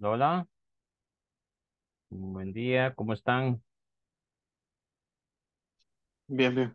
Lola, buen día, ¿cómo están? Bien, bien.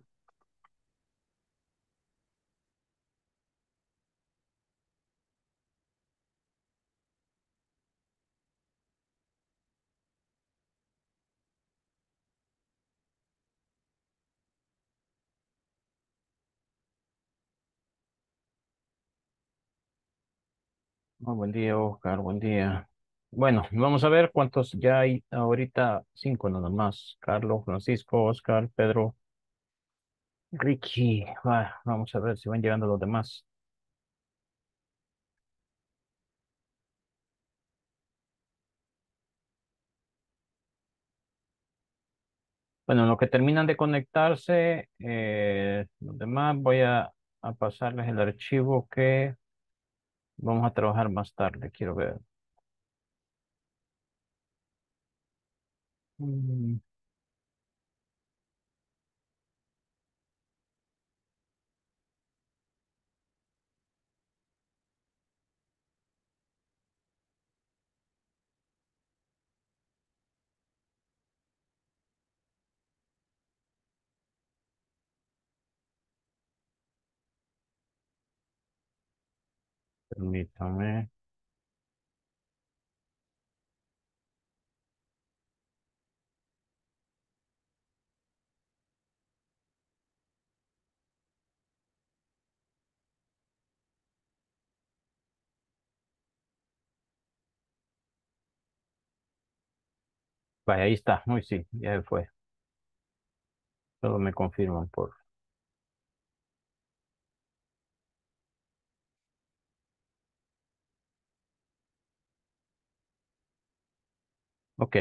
Muy ah, buen día, Oscar, buen día. Bueno, vamos a ver cuántos ya hay ahorita. Cinco nada más. Carlos, Francisco, Oscar, Pedro, Ricky. Ah, vamos a ver si van llegando los demás. Bueno, los lo que terminan de conectarse, eh, los demás voy a, a pasarles el archivo que vamos a trabajar más tarde. Quiero ver. हम्म, कर लेता हूँ मैं Vaya, ahí está. Muy sí, ya fue. Solo me confirman por... Ok.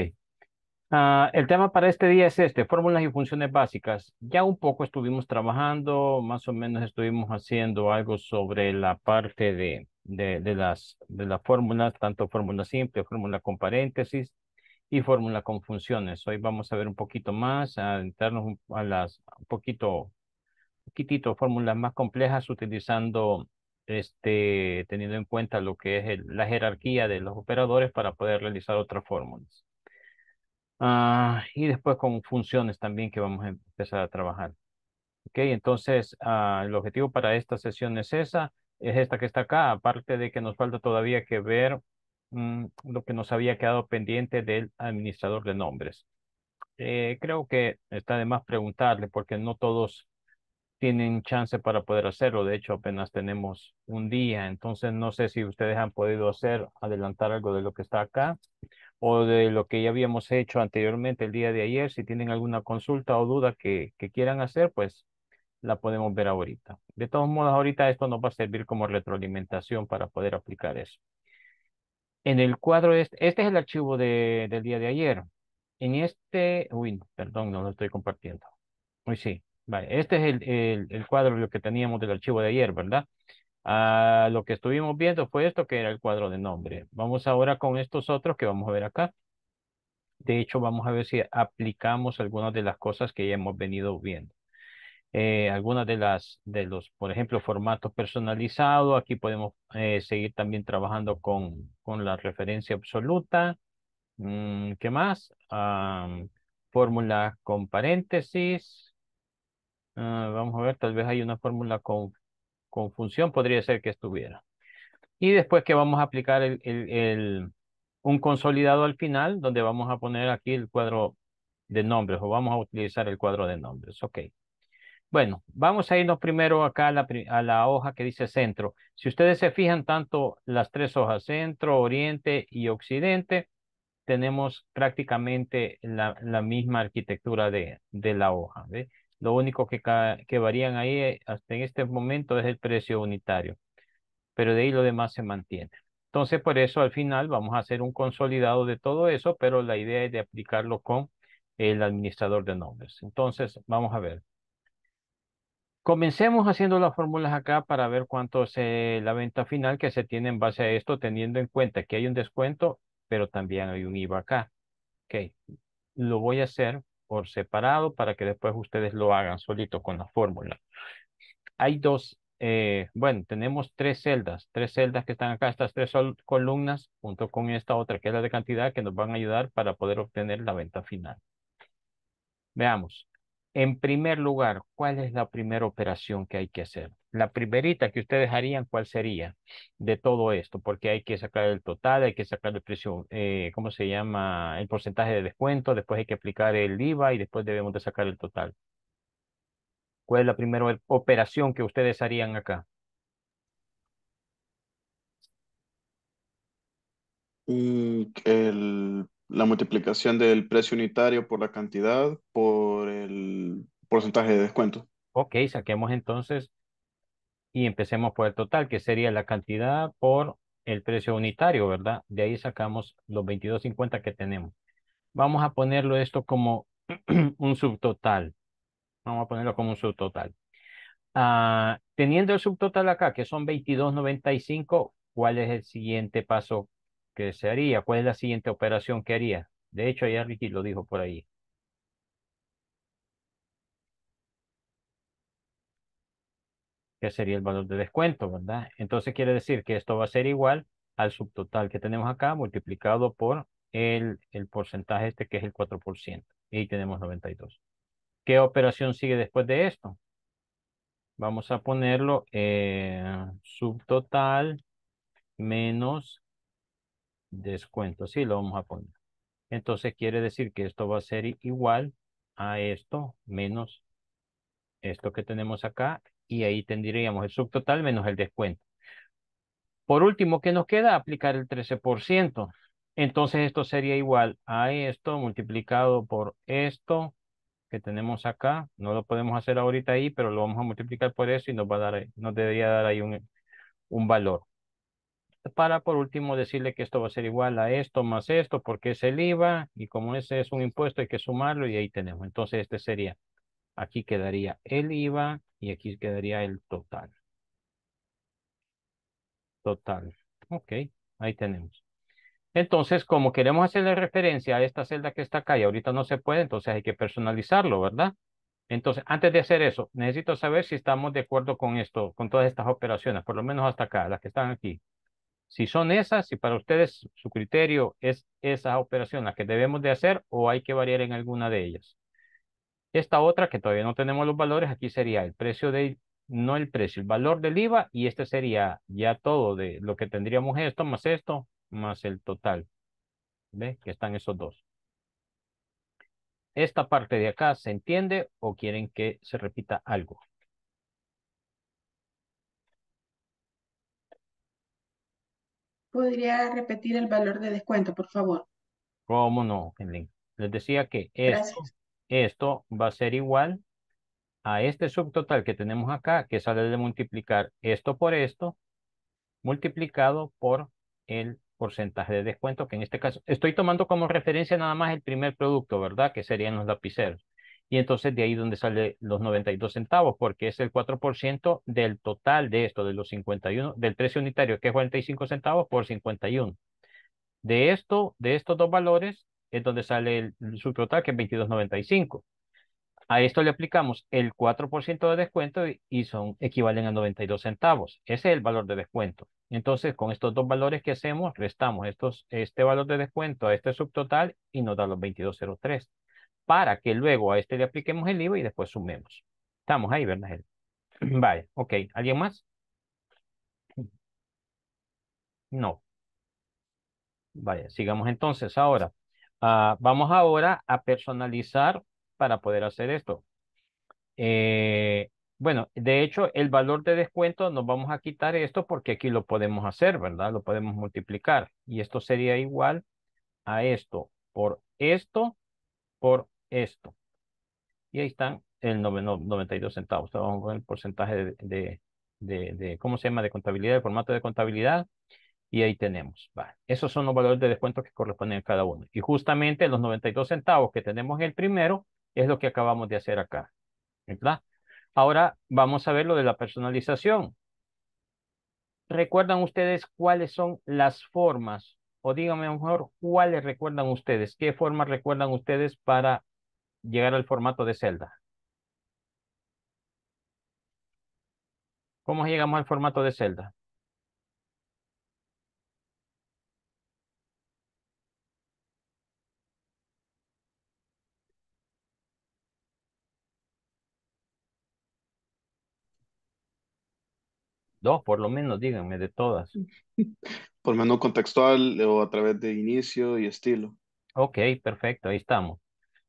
Ah, el tema para este día es este, fórmulas y funciones básicas. Ya un poco estuvimos trabajando, más o menos estuvimos haciendo algo sobre la parte de, de, las, de las fórmulas, tanto fórmula simple, fórmula con paréntesis y fórmula con funciones. Hoy vamos a ver un poquito más, a entrarnos a las un poquito, poquitito, fórmulas más complejas utilizando, este, teniendo en cuenta lo que es la jerarquía de los operadores para poder realizar otras fórmulas. Ah, y después con funciones también que vamos a empezar a trabajar. Ok, entonces ah, el objetivo para esta sesión es esa, es esta que está acá, aparte de que nos falta todavía que ver Mm, lo que nos había quedado pendiente del administrador de nombres. Eh, creo que está de más preguntarle porque no todos tienen chance para poder hacerlo. De hecho, apenas tenemos un día. Entonces, no sé si ustedes han podido hacer, adelantar algo de lo que está acá o de lo que ya habíamos hecho anteriormente el día de ayer. Si tienen alguna consulta o duda que, que quieran hacer, pues la podemos ver ahorita. De todos modos, ahorita esto nos va a servir como retroalimentación para poder aplicar eso. En el cuadro, este, este es el archivo del día de ayer. En este, uy, perdón, no lo estoy compartiendo. Uy, sí, vale. Este es el, el, cuadro lo que teníamos del archivo de ayer, ¿verdad? Ah, lo que estuvimos viendo fue esto que era el cuadro de nombre. Vamos ahora con estos otros que vamos a ver acá. De hecho, vamos a ver si aplicamos algunas de las cosas que ya hemos venido viendo. Eh, algunas de las, de los, por ejemplo, formatos personalizados. Aquí podemos eh, seguir también trabajando con, con la referencia absoluta. Mm, ¿Qué más? Ah, fórmula fórmulas con paréntesis. Ah, vamos a ver, tal vez hay una fórmula con, con función, podría ser que estuviera. Y después que vamos a aplicar el, el, el, un consolidado al final, donde vamos a poner aquí el cuadro de nombres o vamos a utilizar el cuadro de nombres. Ok. Bueno, vamos a irnos primero acá a la, hoja que dice centro. Si ustedes se fijan, tanto las tres hojas, centro, oriente y occidente, tenemos prácticamente la, misma arquitectura de, la hoja. Lo único que, que varían ahí eh, hasta en este momento es el precio unitario, pero de ahí lo demás se mantiene. Entonces, por eso al final vamos a hacer un consolidado de todo eso, pero la idea es de aplicarlo con el administrador de nombres. Entonces, vamos a ver. Comencemos haciendo las fórmulas acá para ver cuánto es eh, la venta final que se tiene en base a esto, teniendo en cuenta que hay un descuento, pero también hay un IVA acá. Ok, lo voy a hacer por separado para que después ustedes lo hagan solito con la fórmula. Hay dos, eh, bueno, tenemos tres celdas, tres celdas que están acá, estas tres columnas, junto con esta otra que es la de cantidad, que nos van a ayudar para poder obtener la venta final. Veamos. En primer lugar, ¿cuál es la primera operación que hay que hacer? La primerita que ustedes harían, ¿cuál sería de todo esto? Porque hay que sacar el total, hay que sacar el precio, eh, ¿cómo se llama? El porcentaje de descuento, después hay que aplicar el IVA y después debemos de sacar el total. ¿Cuál es la primera operación que ustedes harían acá? la multiplicación del precio unitario por la cantidad, por el porcentaje de descuento. Ok, saquemos entonces y empecemos por el total, que sería la cantidad por el precio unitario, ¿verdad? De ahí sacamos los 22.50 que tenemos. Vamos a ponerlo esto como un subtotal. Vamos a ponerlo como un subtotal. Ah, teniendo el subtotal acá, que son 22.95, ¿cuál es el siguiente paso que se haría? ¿Cuál es la siguiente operación que haría? De hecho, ya Ricky lo dijo por ahí. que sería el valor de descuento, ¿verdad? Entonces quiere decir que esto va a ser igual al subtotal que tenemos acá multiplicado por el, el porcentaje este que es el 4%. Y ahí tenemos 92. ¿Qué operación sigue después de esto? Vamos a ponerlo eh, subtotal menos descuento. Sí, lo vamos a poner. Entonces quiere decir que esto va a ser igual a esto menos esto que tenemos acá y ahí tendríamos el subtotal menos el descuento. Por último, ¿qué nos queda? Aplicar el 13%. Entonces esto sería igual a esto multiplicado por esto que tenemos acá. No lo podemos hacer ahorita ahí, pero lo vamos a multiplicar por eso y nos, va a dar, nos debería dar ahí un, un valor. Para por último decirle que esto va a ser igual a esto más esto porque es el IVA y como ese es un impuesto hay que sumarlo y ahí tenemos. Entonces este sería Aquí quedaría el IVA y aquí quedaría el total. Total. Ok, ahí tenemos. Entonces, como queremos hacerle referencia a esta celda que está acá y ahorita no se puede, entonces hay que personalizarlo, ¿verdad? Entonces, antes de hacer eso, necesito saber si estamos de acuerdo con esto, con todas estas operaciones, por lo menos hasta acá, las que están aquí. Si son esas, si para ustedes su criterio es esa operación la que debemos de hacer o hay que variar en alguna de ellas. Esta otra que todavía no tenemos los valores, aquí sería el precio de, no el precio, el valor del IVA y este sería ya todo de lo que tendríamos esto más esto más el total. ¿Ve? Que están esos dos. ¿Esta parte de acá se entiende o quieren que se repita algo? ¿Podría repetir el valor de descuento, por favor? ¿Cómo no, Henry? Les decía que esto, esto va a ser igual a este subtotal que tenemos acá, que sale de multiplicar esto por esto, multiplicado por el porcentaje de descuento, que en este caso estoy tomando como referencia nada más el primer producto, ¿verdad? Que serían los lapiceros. Y entonces de ahí donde sale los 92 centavos, porque es el 4% del total de esto, de los 51, del precio unitario, que es 45 centavos por 51. De esto, de estos dos valores, es donde sale el, subtotal, que es 22.95. A esto le aplicamos el 4% de descuento y, son equivalen a 92 centavos. Ese es el valor de descuento. Entonces, con estos dos valores que hacemos, restamos estos, este valor de descuento a este subtotal y nos da los 22.03 para que luego a este le apliquemos el IVA y después sumemos. Estamos ahí, ¿verdad? Vale, ok. ¿Alguien más? No. vaya sigamos entonces ahora. Ah, vamos ahora a personalizar para poder hacer esto. Eh, bueno, de hecho, el valor de descuento nos vamos a quitar esto porque aquí lo podemos hacer, ¿verdad? Lo podemos multiplicar. Y esto sería igual a esto, por esto, por esto. Y ahí están el 92 centavos. Vamos con el porcentaje de, de, ¿cómo se llama? De contabilidad, de formato de contabilidad. Y ahí tenemos. Esos son los valores de descuento que corresponden a cada uno. Y justamente los 92 centavos que tenemos en el primero es lo que acabamos de hacer acá. Ahora vamos a ver lo de la personalización. ¿Recuerdan ustedes cuáles son las formas? O díganme mejor, ¿cuáles recuerdan ustedes? ¿Qué formas recuerdan ustedes para llegar al formato de celda? ¿Cómo llegamos al formato de celda? Dos, por lo menos, díganme, de todas. Por menú contextual o a través de inicio y estilo. Ok, perfecto, ahí estamos.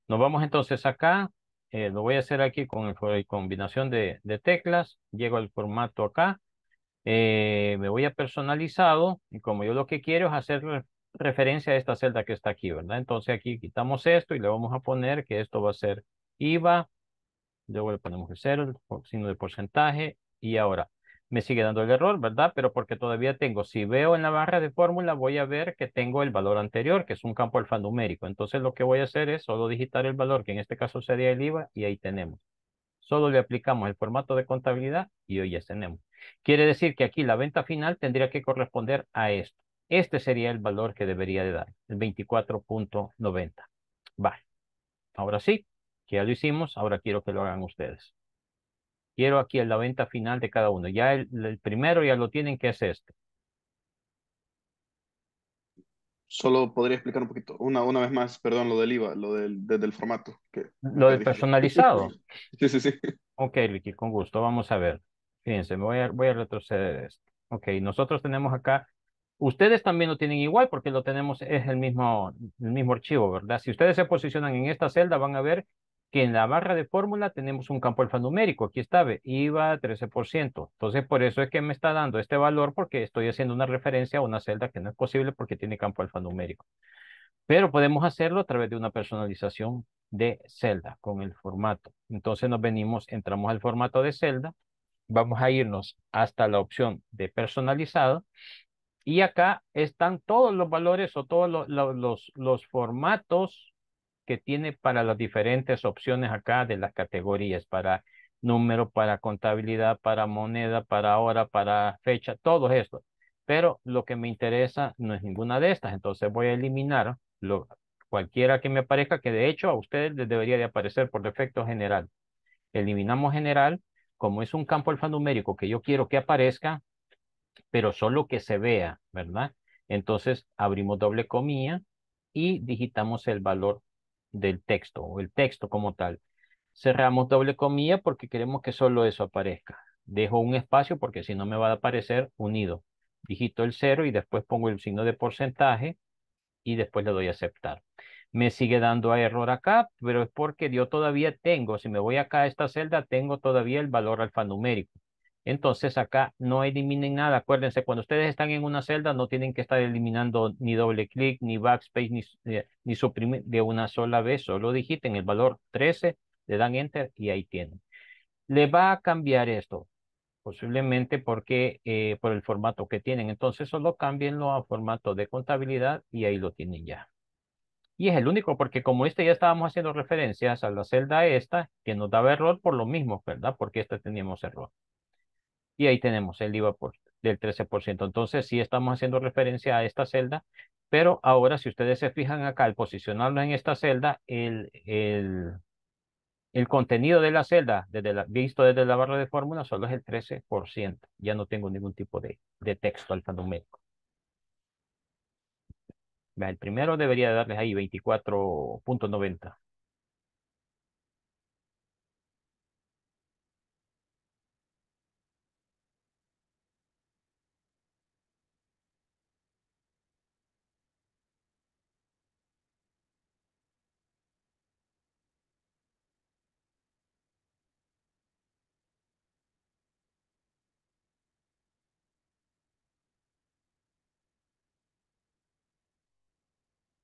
Nos vamos entonces acá. Eh, lo voy a hacer aquí con el, combinación de, de teclas. Llego al formato acá. Eh, me voy a personalizado y como yo lo que quiero es hacer referencia a esta celda que está aquí, ¿verdad? Entonces aquí quitamos esto y le vamos a poner que esto va a ser IVA, luego le ponemos el cero, signo de porcentaje y ahora me sigue dando el error, ¿verdad? Pero porque todavía tengo, si veo en la barra de fórmula, voy a ver que tengo el valor anterior, que es un campo alfanumérico. Entonces lo que voy a hacer es solo digitar el valor, que en este caso sería el IVA, y ahí tenemos. Solo le aplicamos el formato de contabilidad y hoy ya tenemos. Quiere decir que aquí la venta final tendría que corresponder a esto. Este sería el valor que debería de dar, el 24.90. Vale. Ahora sí, que ya lo hicimos, ahora quiero que lo hagan ustedes. Quiero aquí la venta final de cada uno. Ya el, primero ya lo tienen, que es este. Solo podría explicar un poquito, una, una vez más, perdón, lo del IVA, lo del, desde formato. Que lo del personalizado. sí, sí, sí. Ok, Ricky, con gusto. Vamos a ver. Fíjense, me voy a, voy a retroceder esto. Ok, nosotros tenemos acá, ustedes también lo tienen igual porque lo tenemos, es el mismo, el mismo archivo, ¿verdad? Si ustedes se posicionan en esta celda, van a ver que en la barra de fórmula tenemos un campo alfanumérico. Aquí está, IVA 13%. Entonces, por eso es que me está dando este valor porque estoy haciendo una referencia a una celda que no es posible porque tiene campo alfanumérico. Pero podemos hacerlo a través de una personalización de celda con el formato. Entonces nos venimos, entramos al formato de celda, vamos a irnos hasta la opción de personalizado y acá están todos los valores o todos los, los, los formatos que tiene para las diferentes opciones acá de las categorías, para número, para contabilidad, para moneda, para hora, para fecha, todo esto. Pero lo que me interesa no es ninguna de estas, entonces voy a eliminar lo, cualquiera que me aparezca, que de hecho a ustedes les debería de aparecer por defecto general. Eliminamos general, como es un campo alfanumérico que yo quiero que aparezca, pero solo que se vea, ¿verdad? Entonces abrimos doble comilla y digitamos el valor del texto o el texto como tal. Cerramos doble comilla porque queremos que solo eso aparezca. Dejo un espacio porque si no me va a aparecer unido. Digito el cero y después pongo el signo de porcentaje y después le doy a aceptar. Me sigue dando a error acá, pero es porque yo todavía tengo, si me voy acá a esta celda, tengo todavía el valor alfanumérico. Entonces acá no eliminen nada. Acuérdense, cuando ustedes están en una celda no tienen que estar eliminando ni doble clic, ni backspace, ni, eh, suprimir de una sola vez. Solo digiten el valor 13, le dan enter y ahí tienen. Le va a cambiar esto, posiblemente porque eh, por el formato que tienen. Entonces solo cámbienlo a formato de contabilidad y ahí lo tienen ya. Y es el único, porque como este ya estábamos haciendo referencias a la celda esta, que nos daba error por lo mismo, ¿verdad? Porque este teníamos error y ahí tenemos el IVA del 13%. Entonces, sí estamos haciendo referencia a esta celda, pero ahora si ustedes se fijan acá, al posicionarlo en esta celda, el, el, contenido de la celda, desde visto desde la barra de fórmula, solo es el 13%. Ya no tengo ningún tipo de, de texto alfanumérico. El primero debería darles ahí 24.90.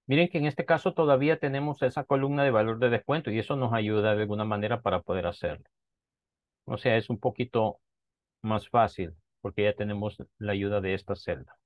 Miren que en este caso todavía tenemos esa columna de valor de descuento y eso nos ayuda de alguna manera para poder hacerlo. O sea, es un poquito más fácil porque ya tenemos la ayuda de esta celda.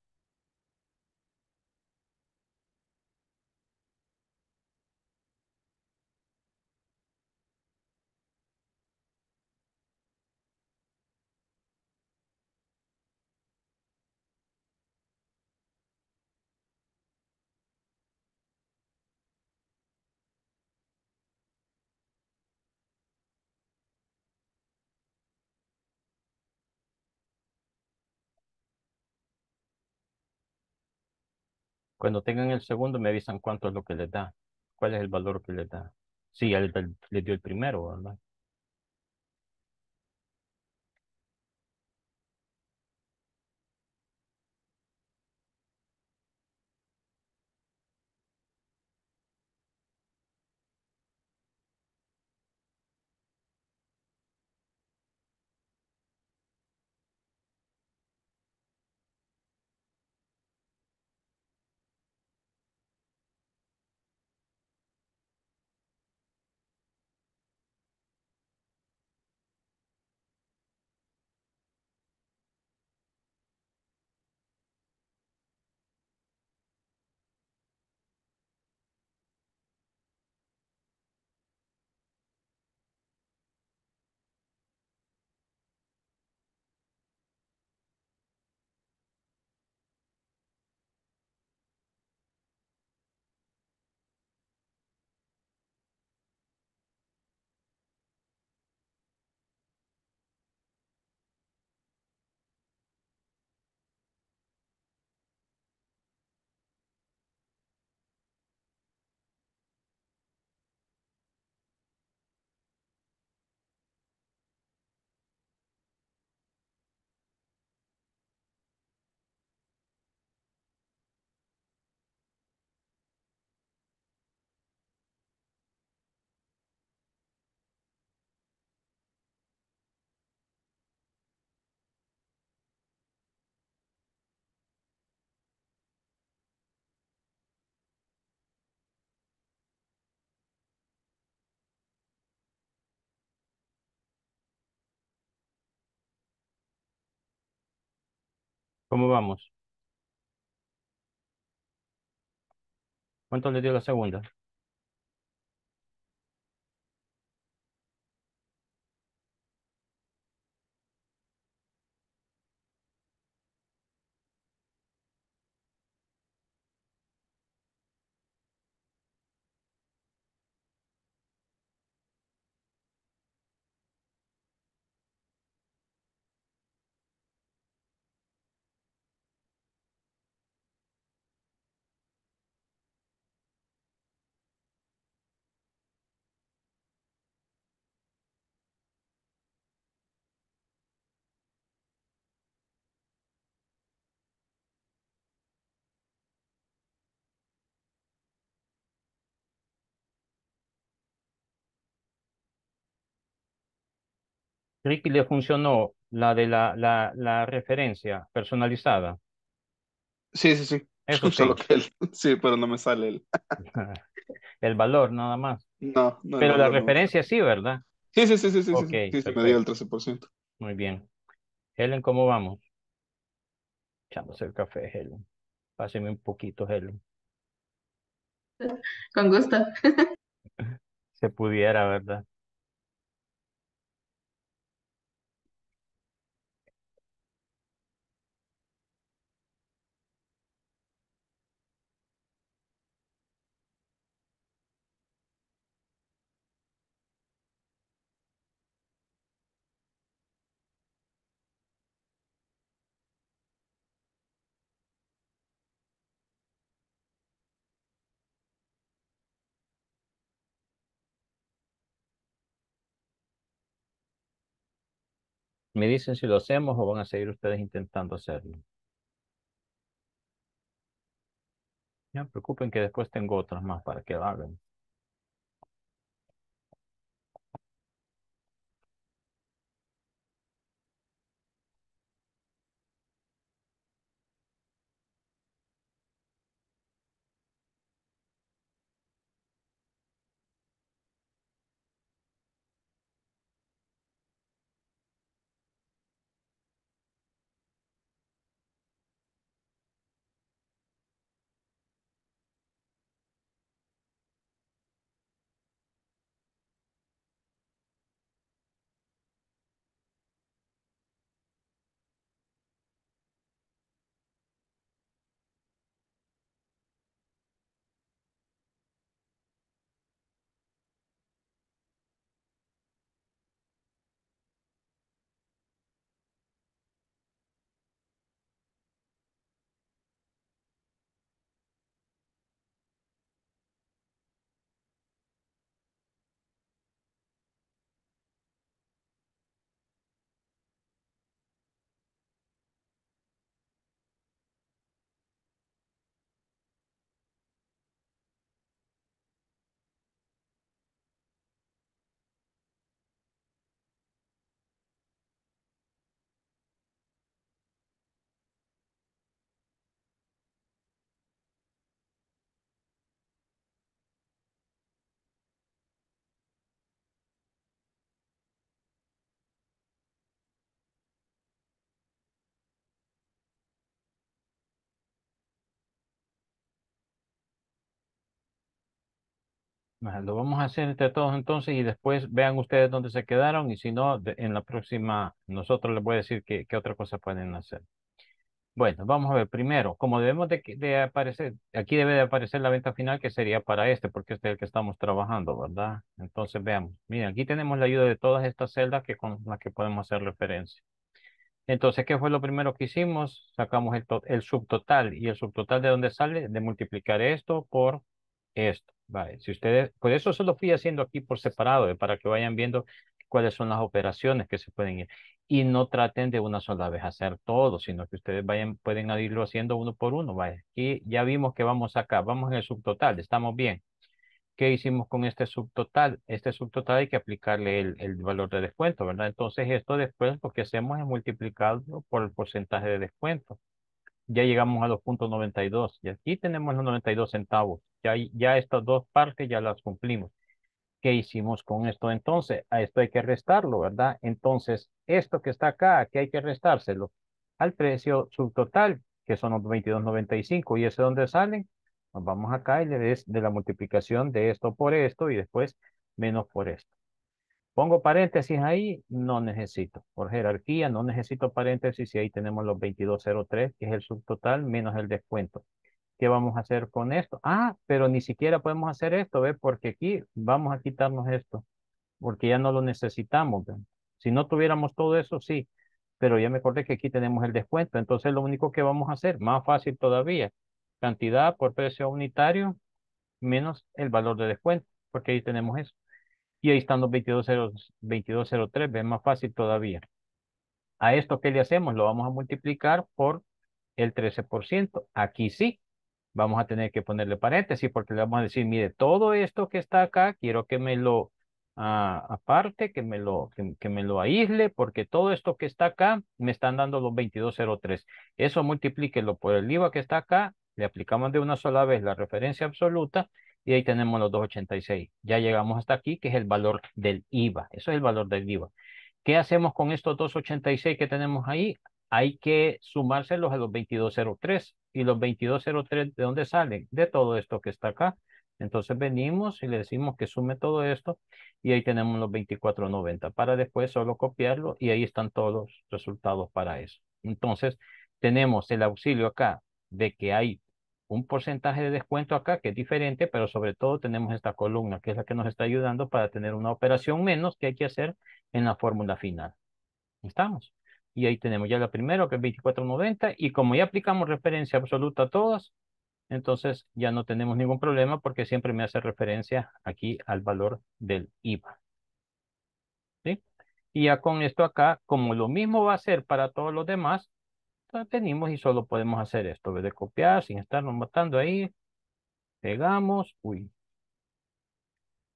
Cuando tengan el segundo me avisan cuánto es lo que les da, cuál es el valor que les da. Sí, él, le dio el primero, ¿verdad? ¿Cómo vamos? ¿Cuánto le dio la segunda? Ricky le funcionó la de la, referencia personalizada. Sí, sí, sí. Eso sí. que sí, pero no me sale el... el valor nada más. No, no Pero la referencia sí, ¿verdad? Sí, sí, sí, sí, sí, sí, me dio el 13%. Muy bien. Helen, ¿cómo vamos? Echamos el café, Helen. Páseme un poquito, Helen. Con gusto. Se pudiera, ¿verdad? Me dicen si lo hacemos o van a seguir ustedes intentando hacerlo. No preocupen que después tengo otras más para que lo hagan. Lo vamos a hacer entre todos entonces y después vean ustedes dónde se quedaron y si no, en la próxima nosotros les voy a decir qué, qué otra cosa pueden hacer. Bueno, vamos a ver primero, como debemos de, aparecer, aquí debe de aparecer la venta final que sería para este, porque este es el que estamos trabajando, ¿verdad? Entonces veamos, miren, aquí tenemos la ayuda de todas estas celdas que con las que podemos hacer referencia. Entonces, ¿qué fue lo primero que hicimos? Sacamos el, el subtotal y el subtotal de dónde sale, de multiplicar esto por esto. Vale, si ustedes, por eso se lo fui haciendo aquí por separado, eh, para que vayan viendo cuáles son las operaciones que se pueden ir. Y no traten de una sola vez hacer todo, sino que ustedes vayan, pueden irlo haciendo uno por uno. Vale, aquí ya vimos que vamos acá, vamos en el subtotal, estamos bien. ¿Qué hicimos con este subtotal? Este subtotal hay que aplicarle el, el valor de descuento, ¿verdad? Entonces esto después lo que hacemos es multiplicarlo por el porcentaje de descuento ya llegamos a los puntos 92 y aquí tenemos los 92 centavos. Ya, ya estas dos partes ya las cumplimos. ¿Qué hicimos con esto entonces? A esto hay que restarlo, ¿verdad? Entonces, esto que está acá, aquí hay que restárselo al precio subtotal, que son los 22.95. ¿Y ese donde salen? Nos vamos acá y le des de la multiplicación de esto por esto y después menos por esto. Pongo paréntesis ahí, no necesito. Por jerarquía, no necesito paréntesis y ahí tenemos los 2203, que es el subtotal menos el descuento. ¿Qué vamos a hacer con esto? Ah, pero ni siquiera podemos hacer esto, ¿ves? Porque aquí vamos a quitarnos esto, porque ya no lo necesitamos. Si no tuviéramos todo eso, sí, pero ya me acordé que aquí tenemos el descuento. Entonces lo único que vamos a hacer, más fácil todavía, cantidad por precio unitario menos el valor de descuento, porque ahí tenemos eso. Y ahí están los 2203, es más fácil todavía. A esto que le hacemos, lo vamos a multiplicar por el 13%. Aquí sí, vamos a tener que ponerle paréntesis porque le vamos a decir, mire, todo esto que está acá, quiero que me lo ah, aparte, que me, lo, que, que me lo aísle, porque todo esto que está acá me están dando los 2203. Eso multiplíquelo por el IVA que está acá, le aplicamos de una sola vez la referencia absoluta y ahí tenemos los 286. Ya llegamos hasta aquí, que es el valor del IVA. Eso es el valor del IVA. ¿Qué hacemos con estos 286 que tenemos ahí? Hay que sumárselos a los 2203. ¿Y los 2203 de dónde salen? De todo esto que está acá. Entonces venimos y le decimos que sume todo esto y ahí tenemos los 2490 para después solo copiarlo y ahí están todos los resultados para eso. Entonces tenemos el auxilio acá de que hay un porcentaje de descuento acá que es diferente, pero sobre todo tenemos esta columna que es la que nos está ayudando para tener una operación menos que hay que hacer en la fórmula final. ¿Estamos? Y ahí tenemos ya la primera que es 24.90 y como ya aplicamos referencia absoluta a todas, entonces ya no tenemos ningún problema porque siempre me hace referencia aquí al valor del IVA. ¿Sí? Y ya con esto acá, como lo mismo va a ser para todos los demás, tenemos y solo podemos hacer esto, de copiar sin estarnos matando ahí. Pegamos, uy.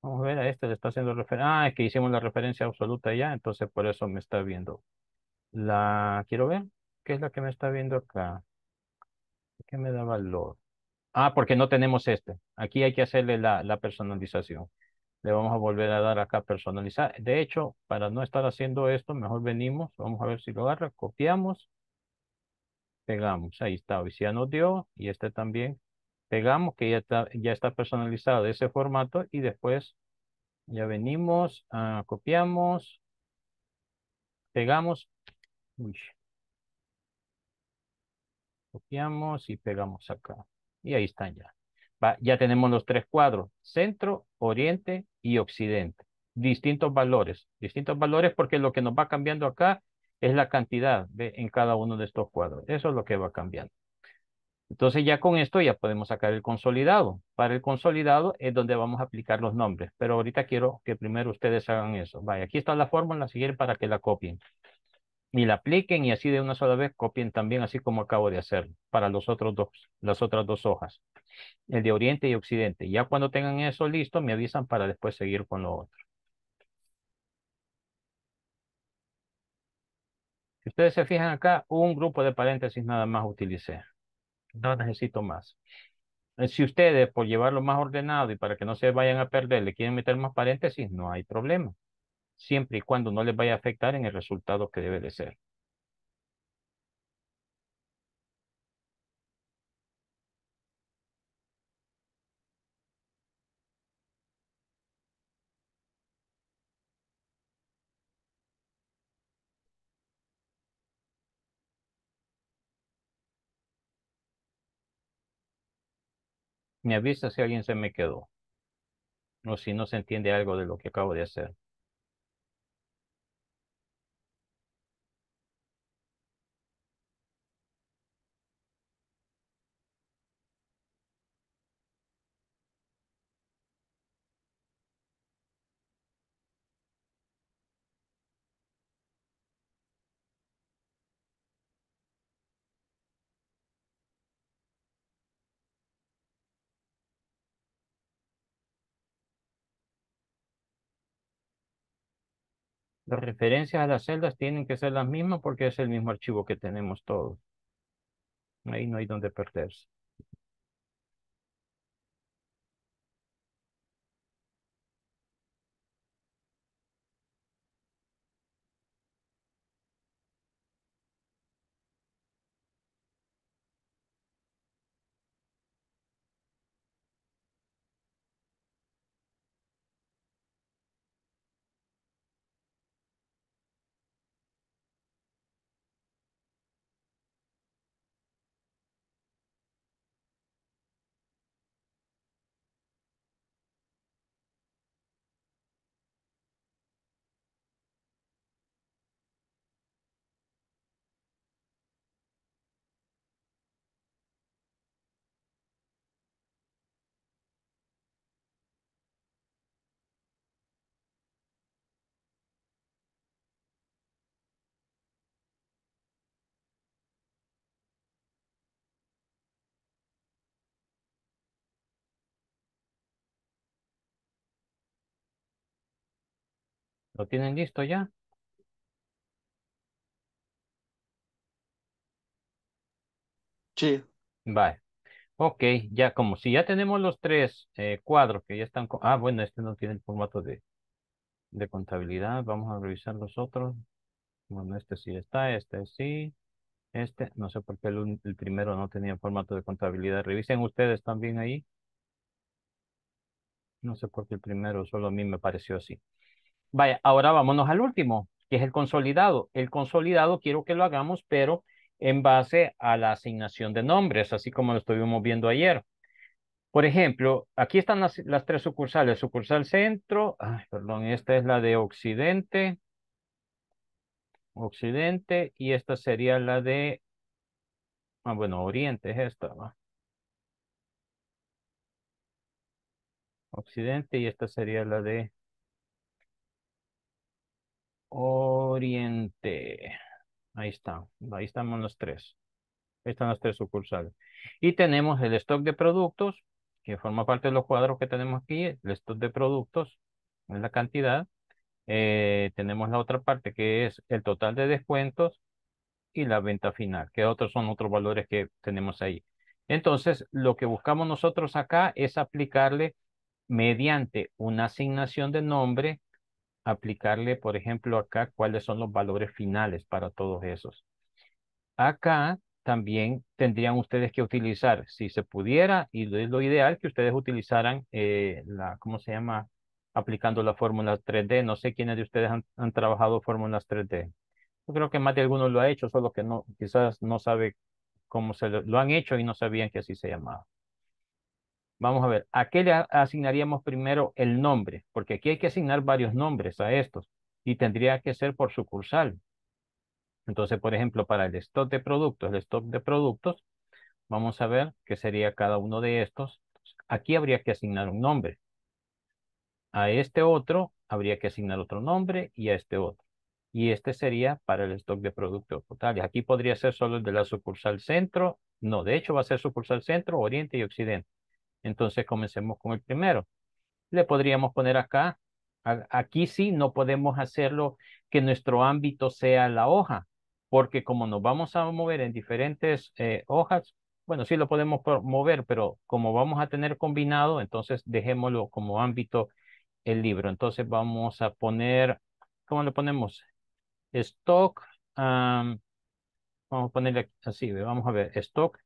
Vamos a ver, a este le está haciendo referencia. Ah, es que hicimos la referencia absoluta ya, entonces por eso me está viendo. La quiero ver, ¿qué es la que me está viendo acá? ¿Qué me da valor? Ah, porque no tenemos este. Aquí hay que hacerle la, la personalización. Le vamos a volver a dar acá personalizar. De hecho, para no estar haciendo esto, mejor venimos. Vamos a ver si lo agarra. Copiamos pegamos, ahí está, hoy ya nos dio y este también, pegamos que ya está, ya está personalizado ese formato y después ya venimos, ah, copiamos, pegamos, copiamos y pegamos acá y ahí están ya. ya tenemos los tres cuadros, centro, oriente y occidente. Distintos valores, distintos valores porque lo que nos va cambiando acá es la cantidad de, en cada uno de estos cuadros. Eso es lo que va cambiando. Entonces ya con esto ya podemos sacar el consolidado. Para el consolidado es donde vamos a aplicar los nombres, pero ahorita quiero que primero ustedes hagan eso. Vaya, aquí está la fórmula siguiente para que la copien. Y la apliquen y así de una sola vez copien también, así como acabo de hacer para los otros dos, las otras dos hojas. El de Oriente y Occidente. Ya cuando tengan eso listo, me avisan para después seguir con lo otro. Si ustedes se fijan acá, un grupo de paréntesis nada más utilicé. No necesito más. Eh, si ustedes, por llevarlo más ordenado y para que no se vayan a perder, le quieren meter más paréntesis, no hay problema. Siempre y cuando no les vaya a afectar en el resultado que debe de ser. me avisa si alguien se me quedó o si no se entiende algo de lo que acabo de hacer. Las referencias a las celdas tienen que ser las mismas porque es el mismo archivo que tenemos todos. Ahí no hay donde perderse. ¿Lo tienen listo ya? Sí. Vale. Ok, ya como si ya tenemos los tres eh, cuadros que ya están... Ah, bueno, este no tiene el formato de, de contabilidad. Vamos a revisar los otros. Bueno, este sí está, este sí. Este, no sé por qué el, el primero no tenía formato de contabilidad. Revisen ustedes también ahí. No sé por qué el primero, solo a mí me pareció así. Vaya, ahora vámonos al último, que es el consolidado. El consolidado quiero que lo hagamos, pero en base a la asignación de nombres, así como lo estuvimos viendo ayer. Por ejemplo, aquí están las, tres sucursales. Sucursal Centro, perdón, esta es la de Occidente. Occidente, y esta sería la de, ah, bueno, Oriente es esta, Occidente, y esta sería la de Oriente. Ahí está. Ahí estamos los tres. Ahí están las tres sucursales. Y tenemos el stock de productos, que forma parte de los cuadros que tenemos aquí. El stock de productos es la cantidad. Eh, tenemos la otra parte que es el total de descuentos y la venta final, que otros son otros valores que tenemos ahí. Entonces, lo que buscamos nosotros acá es aplicarle mediante una asignación de nombre aplicarle, por ejemplo, acá cuáles son los valores finales para todos esos. Acá también tendrían ustedes que utilizar, si se pudiera, y es lo ideal que ustedes utilizaran eh, la, ¿cómo se llama? Aplicando la fórmula 3D. No sé quiénes de ustedes han, trabajado fórmulas 3D. Yo creo que más de algunos lo ha hecho, solo que no, quizás no sabe cómo se lo han hecho y no sabían que así se llamaba. Vamos a ver, ¿a qué le asignaríamos primero el nombre? Porque aquí hay que asignar varios nombres a estos y tendría que ser por sucursal. Entonces, por ejemplo, para el stock de productos, el stock de productos, vamos a ver qué sería cada uno de estos. Aquí habría que asignar un nombre. A este otro habría que asignar otro nombre y a este otro. Y este sería para el stock de productos totales. Aquí podría ser solo el de la sucursal centro. No, de hecho va a ser sucursal centro, oriente y occidente. Entonces comencemos con el primero. Le podríamos poner acá, aquí sí no podemos hacerlo que nuestro ámbito sea la hoja, porque como nos vamos a mover en diferentes eh, hojas, bueno, sí lo podemos mover, pero como vamos a tener combinado, entonces dejémoslo como ámbito el libro. Entonces vamos a poner, ¿cómo le ponemos? Stock, vamos a ponerle así, vamos a ver, stock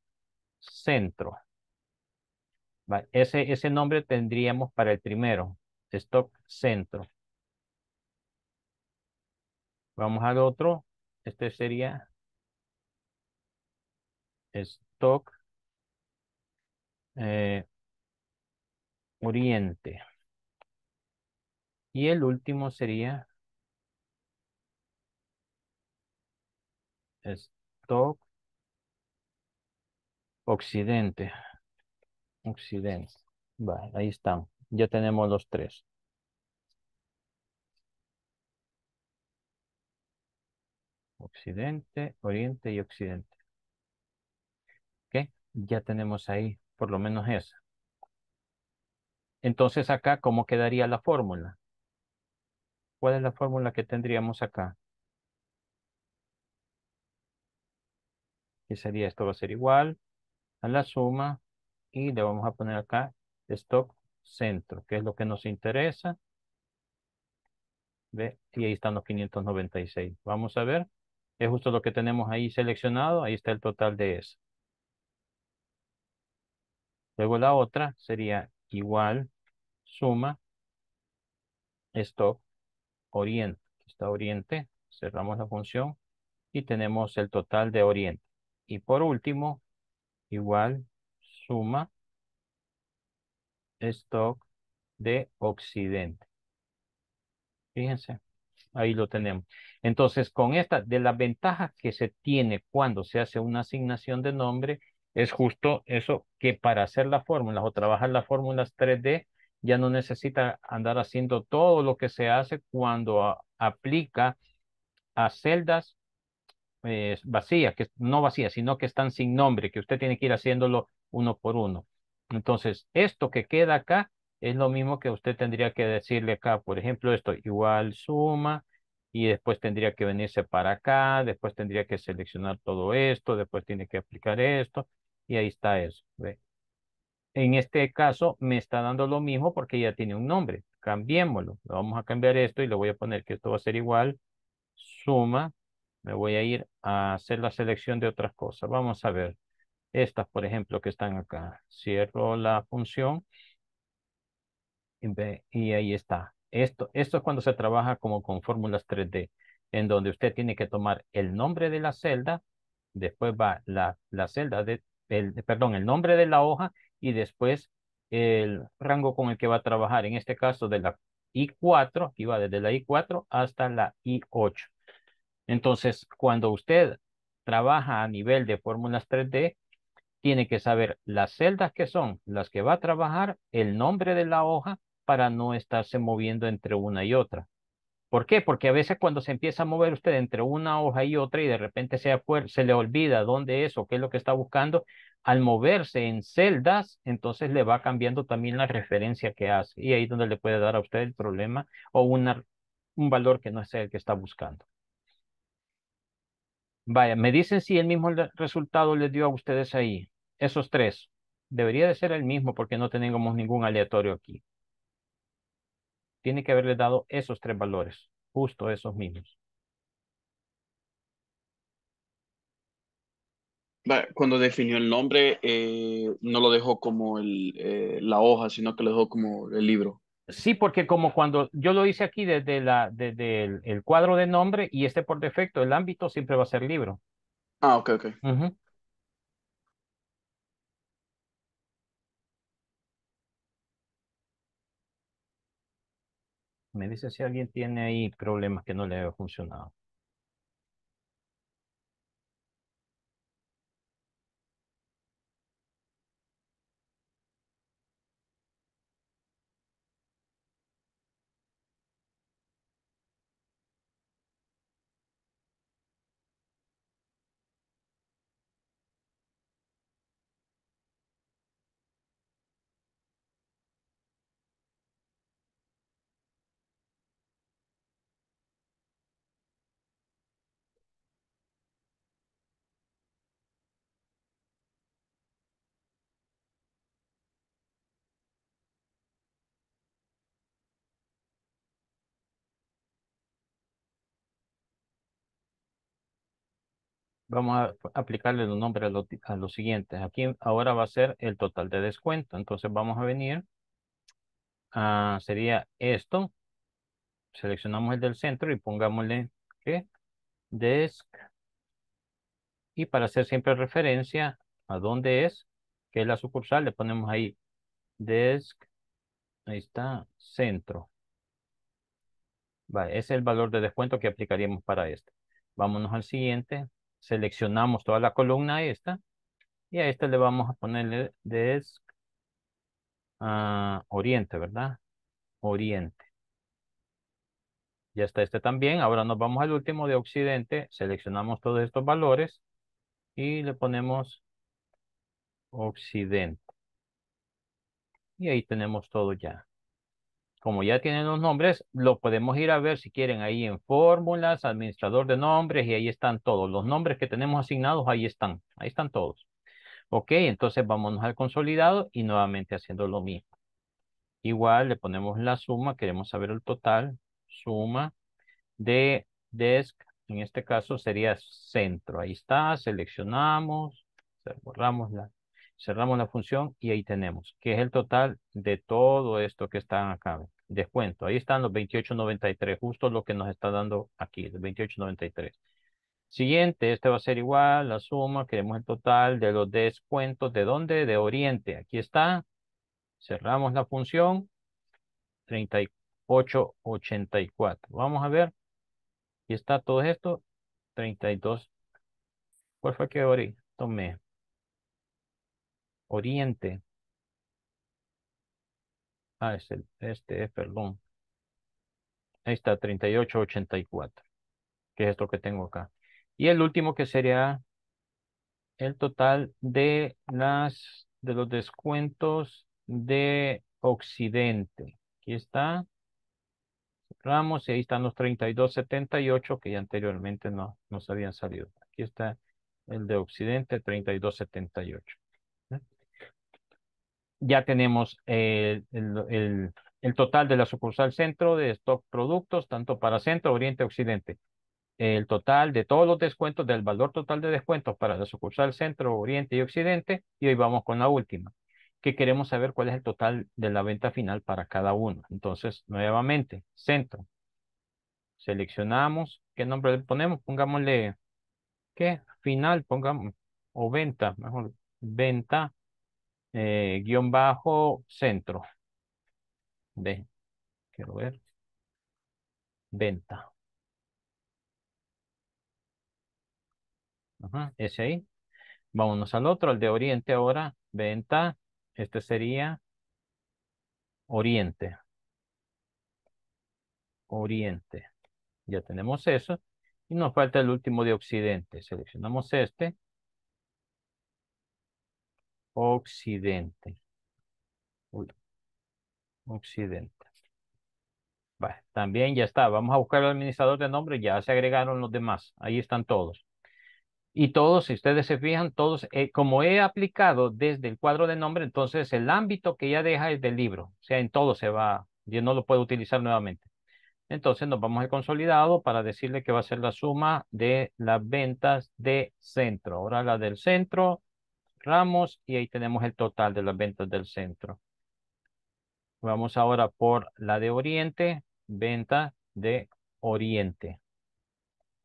centro. Ese, nombre tendríamos para el primero, stock centro. Vamos al otro. Este sería stock eh, oriente. Y el último sería stock occidente. Occidente. Vale, ahí están. Ya tenemos los tres. Occidente, Oriente y Occidente. ¿Qué? Ya tenemos ahí por lo menos esa. Entonces acá, ¿cómo quedaría la fórmula? ¿Cuál es la fórmula que tendríamos acá? ¿Qué sería? Esto va a ser igual a la suma y le vamos a poner acá stock centro, que es lo que nos interesa. ¿Ve? Y ahí están los 596. Vamos a ver. Es justo lo que tenemos ahí seleccionado. Ahí está el total de eso. Luego la otra sería igual suma stock oriente. Está oriente. Cerramos la función y tenemos el total de oriente. Y por último, igual suma stock de Occidente. Fíjense, ahí lo tenemos. Entonces, con esta, de las ventajas que se tiene cuando se hace una asignación de nombre, es justo eso que para hacer las fórmulas o trabajar las fórmulas 3D, ya no necesita andar haciendo todo lo que se hace cuando aplica a celdas eh, vacías, que no vacías, sino que están sin nombre, que usted tiene que ir haciéndolo uno por uno. Entonces, esto que queda acá es lo mismo que usted tendría que decirle acá, por ejemplo, esto igual suma, y después tendría que venirse para acá, después tendría que seleccionar todo esto, después tiene que aplicar esto, y ahí está eso. En este caso me está dando lo mismo porque ya tiene un nombre. Cambiémoslo. Vamos a cambiar esto y le voy a poner que esto va a ser igual. Suma. Me voy a ir a hacer la selección de otras cosas. Vamos a ver. Estas, por ejemplo, que están acá. Cierro la función y ahí está. Esto, esto es cuando se trabaja como con fórmulas 3D, en donde usted tiene que tomar el nombre de la celda, después va la, la celda, de, perdón, el nombre de la hoja y después el rango con el que va a trabajar, en este caso de la I4, aquí va desde la I4 hasta la I8. Entonces, cuando usted trabaja a nivel de fórmulas 3D, tiene que saber las celdas que son las que va a trabajar, el nombre de la hoja para no estarse moviendo entre una y otra. ¿Por qué? Porque a veces cuando se empieza a mover usted entre una hoja y otra y de repente se, le olvida dónde es o qué es lo que está buscando, al moverse en celdas, entonces le va cambiando también la referencia que hace y ahí es donde le puede dar a usted el problema o un valor que no es el que está buscando. Vaya, me dicen si el mismo resultado le dio a ustedes ahí esos tres. Debería de ser el mismo porque no tenemos ningún aleatorio aquí. Tiene que haberle dado esos tres valores, justo esos mismos. Cuando definió el nombre, eh, no lo dejó como el, eh, la hoja, sino que lo dejó como el libro. Sí, porque como cuando yo lo hice aquí desde, la, desde el, cuadro de nombre y este por defecto, el ámbito siempre va a ser libro. Ah, ok, ok. Me dice si alguien tiene ahí problemas que no le ha funcionado. Vamos a aplicarle los nombres a, los, siguientes. Aquí ahora va a ser el total de descuento. Entonces vamos a venir. sería esto. Seleccionamos el del centro y pongámosle ¿qué? desk. Y para hacer siempre referencia a dónde es, que es la sucursal, le ponemos ahí desk. Ahí está, centro. es el valor de descuento que aplicaríamos para este. Vámonos al siguiente seleccionamos toda la columna esta y a esta le vamos a ponerle desk ah, oriente, ¿verdad? Oriente. Ya está este también. Ahora nos vamos al último de occidente. Seleccionamos todos estos valores y le ponemos occidente. Y ahí tenemos todo ya como ya tienen los nombres, lo podemos ir a ver si quieren ahí en fórmulas, administrador de nombres y ahí están todos. Los nombres que tenemos asignados, ahí están, ahí están todos. Ok, entonces vámonos al consolidado y nuevamente haciendo lo mismo. Igual le ponemos la suma, queremos saber el total, suma de desk, en este caso sería centro. Ahí está, seleccionamos, borramos la cerramos la función y ahí tenemos, que es el total de todo esto que está acá. Descuento, ahí están los 28.93, justo lo que nos está dando aquí, Los 28.93. Siguiente, este va a ser igual, la suma, queremos el total de los descuentos, ¿de dónde? De Oriente, aquí está, cerramos la función, 38.84. Vamos a ver, aquí está todo esto, 32. ¿Cuál fue que ahorita tomé? Oriente. Ah, es el, este perdón. Ahí está, 3884, que es esto que tengo acá. Y el último que sería el total de las de los descuentos de Occidente. Aquí está. Cerramos y ahí están los 3278 que ya anteriormente no nos habían salido. Aquí está el de Occidente 3278 ya tenemos eh, el, el, el, total de la sucursal centro de stock productos, tanto para centro, oriente, occidente. El total de todos los descuentos, del valor total de descuentos para la sucursal centro, oriente y occidente. Y hoy vamos con la última, que queremos saber cuál es el total de la venta final para cada uno. Entonces, nuevamente, centro. Seleccionamos, ¿qué nombre le ponemos? Pongámosle, ¿qué? Final, pongamos, o venta, mejor, venta eh, guión bajo centro de, quiero ver, venta. Ajá, ese ahí. Vámonos al otro, al de oriente ahora, venta, este sería oriente. Oriente. Ya tenemos eso. Y nos falta el último de occidente. Seleccionamos este. Occidente. Occidente. también ya está. Vamos a buscar el administrador de nombre Ya se agregaron los demás. Ahí están todos. Y todos, si ustedes se fijan, todos, eh, como he aplicado desde el cuadro de nombre, entonces el ámbito que ya deja es del libro. O sea, en todo se va, yo no lo puedo utilizar nuevamente. Entonces nos vamos al consolidado para decirle que va a ser la suma de las ventas de centro. Ahora la del centro ramos y ahí tenemos el total de las ventas del centro. Vamos ahora por la de Oriente, venta de Oriente.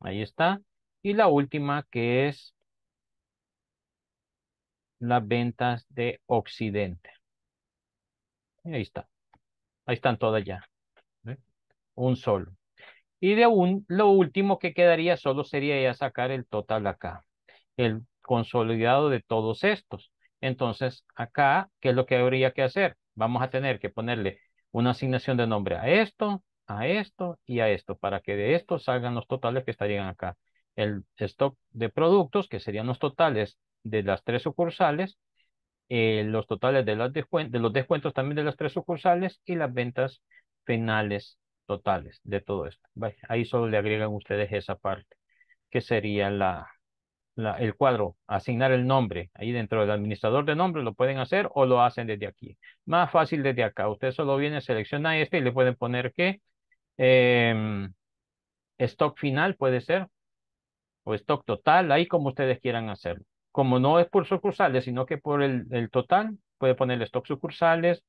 Ahí está. Y la última que es las ventas de Occidente. ahí está. Ahí están todas ya. ¿Eh? Un solo. Y de un, lo último que quedaría solo sería ya sacar el total acá. El consolidado de todos estos. Entonces, acá, ¿qué es lo que habría que hacer? Vamos a tener que ponerle una asignación de nombre a esto, a esto y a esto, para que de esto salgan los totales que estarían acá. El stock de productos, que serían los totales de las tres sucursales, eh, los totales de, de los descuentos también de las tres sucursales y las ventas finales totales de todo esto. Ahí solo le agregan ustedes esa parte, que sería la, el cuadro, asignar el nombre. Ahí dentro del administrador de nombre lo pueden hacer o lo hacen desde aquí. Más fácil desde acá. Usted solo viene, selecciona este y le pueden poner que em, stock final puede ser o stock total, ahí como ustedes quieran hacerlo. Como no es por sucursales, sino que por el, total, puede poner stock sucursales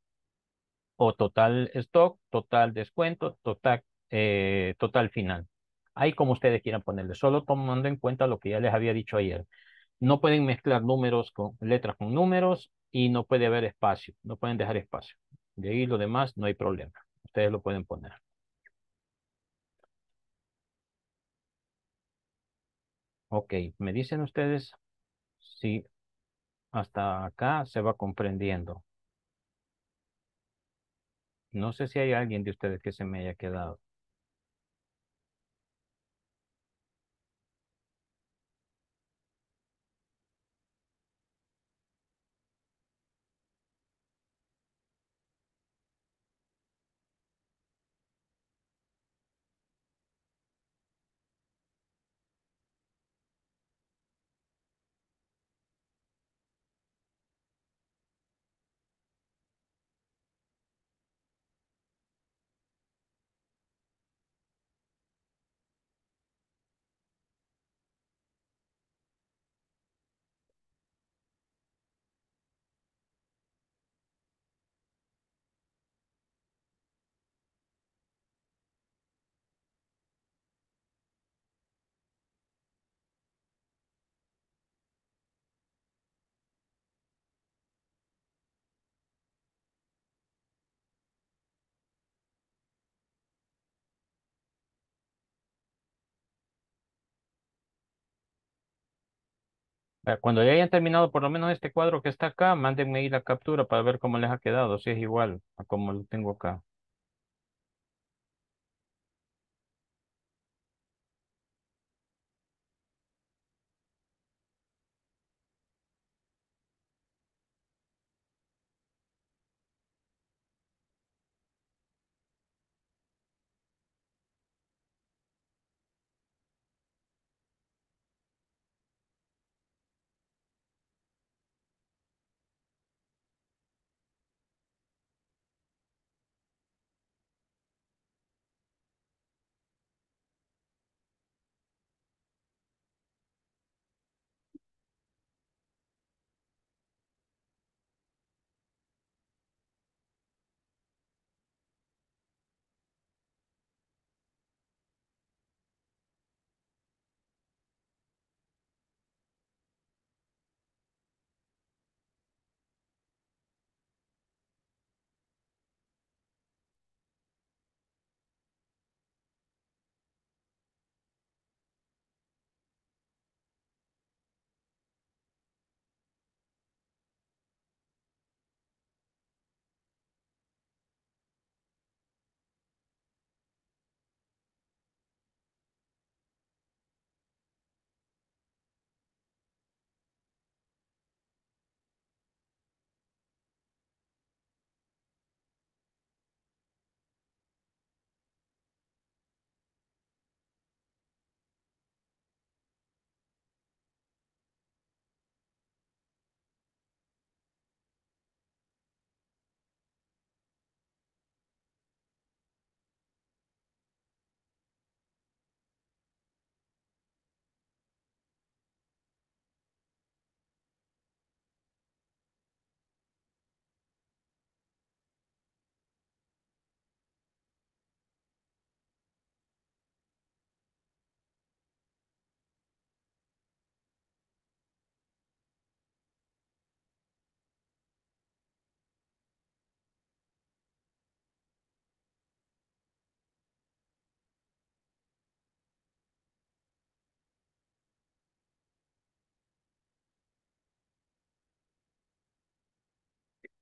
o total stock, total descuento, total, eh, total final. Ahí como ustedes quieran ponerle, solo tomando en cuenta lo que ya les había dicho ayer. No pueden mezclar números con letras con números y no puede haber espacio, no pueden dejar espacio. De ahí lo demás no hay problema. Ustedes lo pueden poner. Ok, me dicen ustedes si hasta acá se va comprendiendo. No sé si hay alguien de ustedes que se me haya quedado. Ah, cuando ya hayan terminado por lo menos este cuadro que está acá, mándenme ahí la captura para ver cómo les ha quedado, si es igual a como lo tengo acá.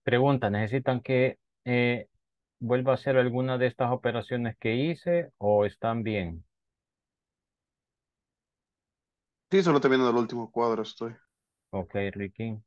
Pregunta, ¿necesitan que eh, vuelva a hacer alguna de estas operaciones que hice o están bien? Sí, solo te el el último cuadro, estoy. Ok, Ricky.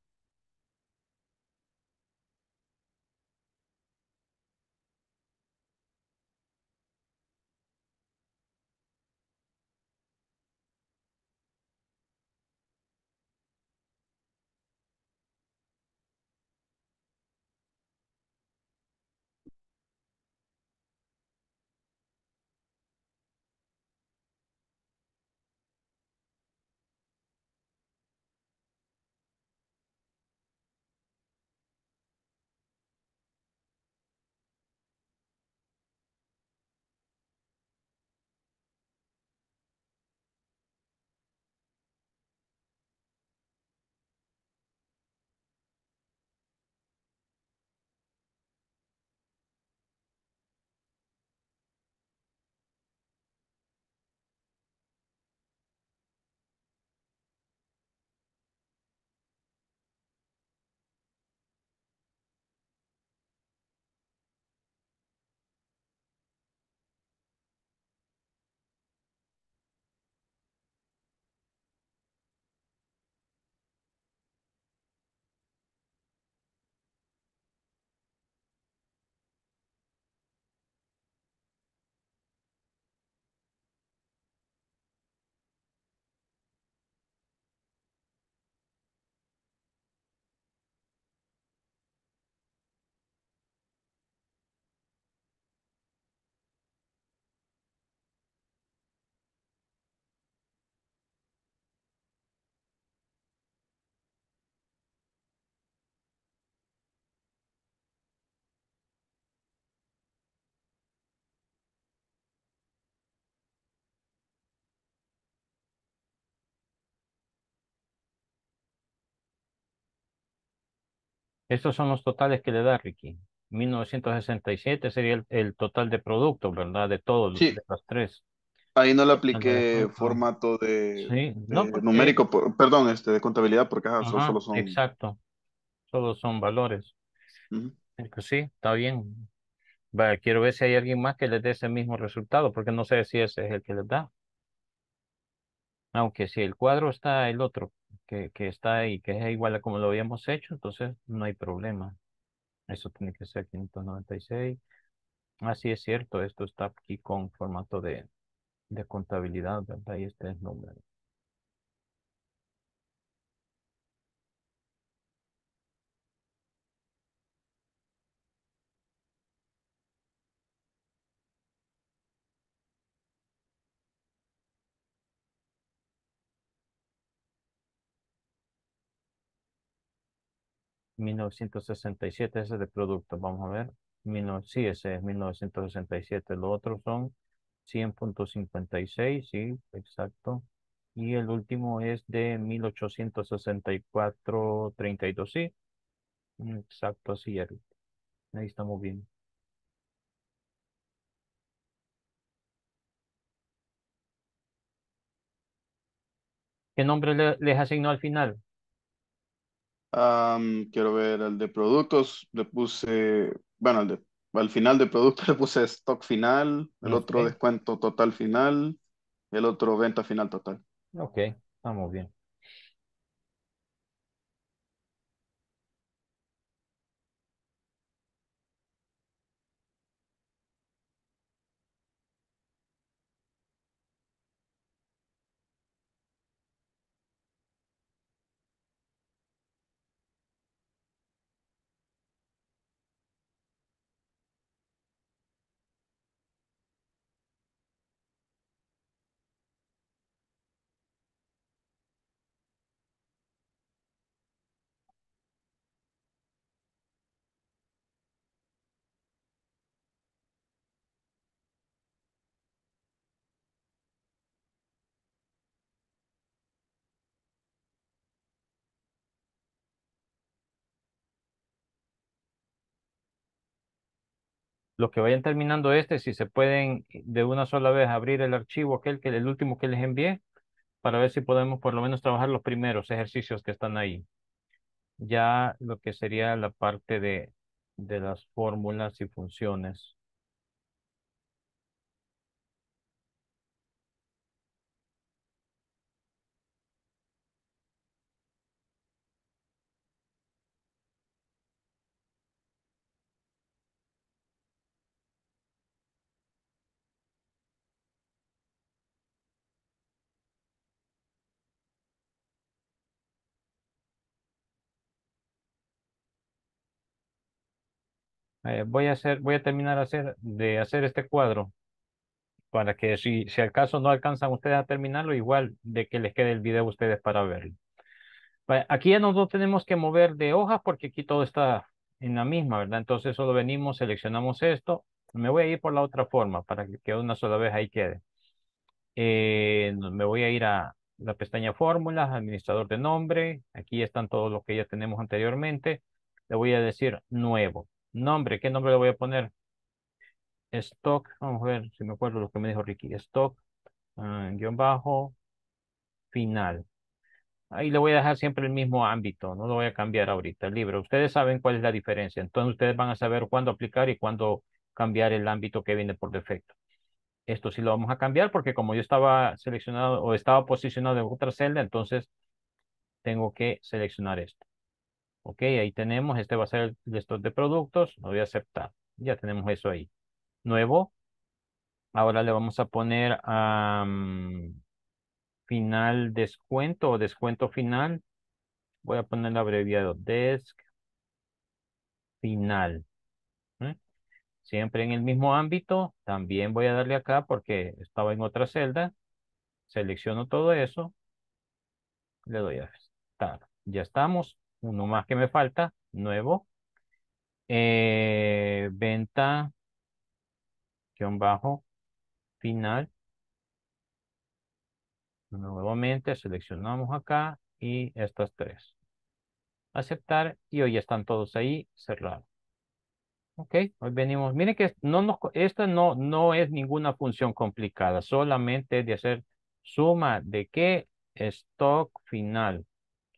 Estos son los totales que le da Ricky. 1967 sería el, total de productos, ¿verdad? De todos, los tres. Ahí no le apliqué formato de, sí. numérico, perdón, este, de contabilidad, porque solo son... Exacto, solo son valores. Pues sí, está bien. quiero ver si hay alguien más que le dé ese mismo resultado, porque no sé si ese es el que le da. Aunque sí, el cuadro está el otro, que, está ahí, que es igual a como lo habíamos hecho, entonces no hay problema. Eso tiene que ser 596. Así es cierto, esto está aquí con formato de, de contabilidad, ¿verdad? Ahí está el número. 1967, ese es de producto. Vamos a ver. sí, ese es 1967. Los otros son 100.56, sí, exacto. Y el último es de 1864-32, sí. Mm, exacto, así, Eric. Ahí estamos bien. ¿Qué nombre les asignó al final? quiero ver el de productos, le puse, bueno, al final de productos le puse stock final, el otro descuento total final, el otro venta final total. Ok, estamos bien. los que vayan terminando este, si se pueden eh, de una sola vez abrir el archivo aquel que el último que les envié, para ver si podemos por lo menos trabajar los primeros ejercicios que están ahí. Ya lo que sería la parte de, de las fórmulas y funciones. Eh, voy a hacer, voy a terminar de hacer este cuadro para que si, si al caso no alcanzan ustedes a terminarlo, igual de que les quede el video a ustedes para verlo. Aquí ya no tenemos que mover de hojas porque aquí todo está en la misma, ¿verdad? Entonces solo venimos, seleccionamos esto. Me voy a ir por la otra forma para que, una sola vez ahí quede. Eh, me voy a ir a la pestaña fórmulas, administrador de nombre. Aquí están todos los que ya tenemos anteriormente. Le voy a decir nuevo. Nombre, ¿qué nombre le voy a poner? Stock, vamos a ver si me acuerdo lo que me dijo Ricky. Stock, ah, guión bajo, final. Ahí le voy a dejar siempre el mismo ámbito, no lo voy a cambiar ahorita, el libro. Ustedes saben cuál es la diferencia, entonces ustedes van a saber cuándo aplicar y cuándo cambiar el ámbito que viene por defecto. Esto sí lo vamos a cambiar porque como yo estaba seleccionado o estaba posicionado en otra celda, entonces tengo que seleccionar esto. Ok, ahí tenemos, este va a ser el stock de productos, lo voy a aceptar. Ya tenemos eso ahí. Nuevo. Ahora le vamos a poner a final descuento o descuento final. Voy a poner el abreviado desk final. ¿eh? Siempre en el mismo ámbito, también voy a darle acá porque estaba en otra celda. Selecciono todo eso. Le doy a aceptar. Ya estamos uno más que me falta, nuevo. Eh, venta, guión bajo, final. Nuevamente seleccionamos acá y estas tres. Aceptar y hoy están todos ahí, cerrados. Ok, hoy venimos. Miren que no esta no, no es ninguna función complicada, solamente de hacer suma de qué stock final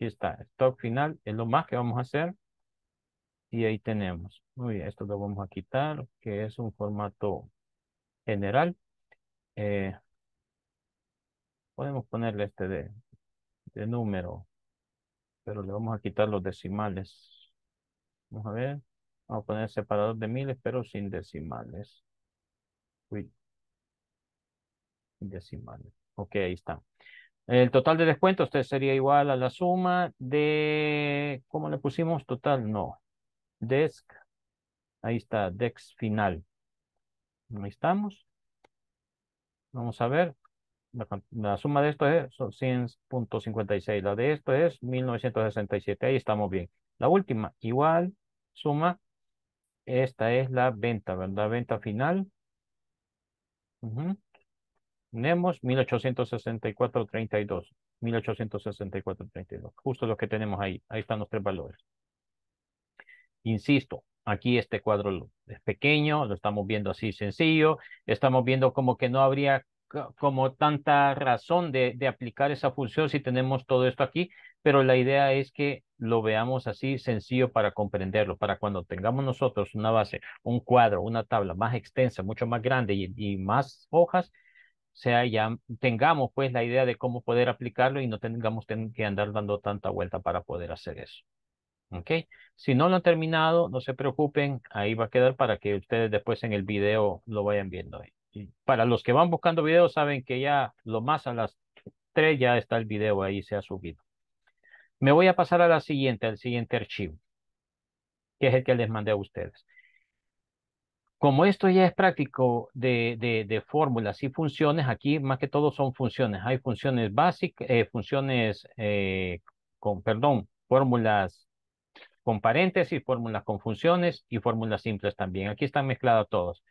está, stock final, es lo más que vamos a hacer. Y ahí tenemos. Muy esto lo vamos a quitar, que es un formato general. Eh, podemos ponerle este de, de número, pero le vamos a quitar los decimales. Vamos a ver. Vamos a poner separador de miles, pero sin decimales. Decimales. Ok, ahí está. El total de descuento sería igual a la suma de, ¿cómo le pusimos? Total, no. Desk, ahí está, Dex final. Ahí estamos. Vamos a ver. La, suma de esto es 100.56. La de esto es 1967. Ahí estamos bien. La última, igual, suma. Esta es la venta, ¿verdad? Venta final tenemos 1864-32. 1864-32. Justo lo que tenemos ahí. Ahí están los tres valores. Insisto, aquí este cuadro es pequeño, lo estamos viendo así sencillo. Estamos viendo como que no habría como tanta razón de, de aplicar esa función si tenemos todo esto aquí, pero la idea es que lo veamos así sencillo para comprenderlo, para cuando tengamos nosotros una base, un cuadro, una tabla más extensa, mucho más grande y, y más hojas, sea, ya tengamos pues la idea de cómo poder aplicarlo y no tengamos que andar dando tanta vuelta para poder hacer eso. ¿Ok? Si no lo han terminado, no se preocupen, ahí va a quedar para que ustedes después en el video lo vayan viendo. ¿eh? Y para los que van buscando videos, saben que ya lo más a las 3 ya está el video ahí, se ha subido. Me voy a pasar a la siguiente, al siguiente archivo, que es el que les mandé a ustedes como esto ya es práctico de, fórmulas y funciones, aquí más que todo son funciones. Hay funciones básicas, eh, funciones eh, con, perdón, fórmulas con paréntesis, fórmulas con funciones y fórmulas simples también. Aquí están mezclados todos.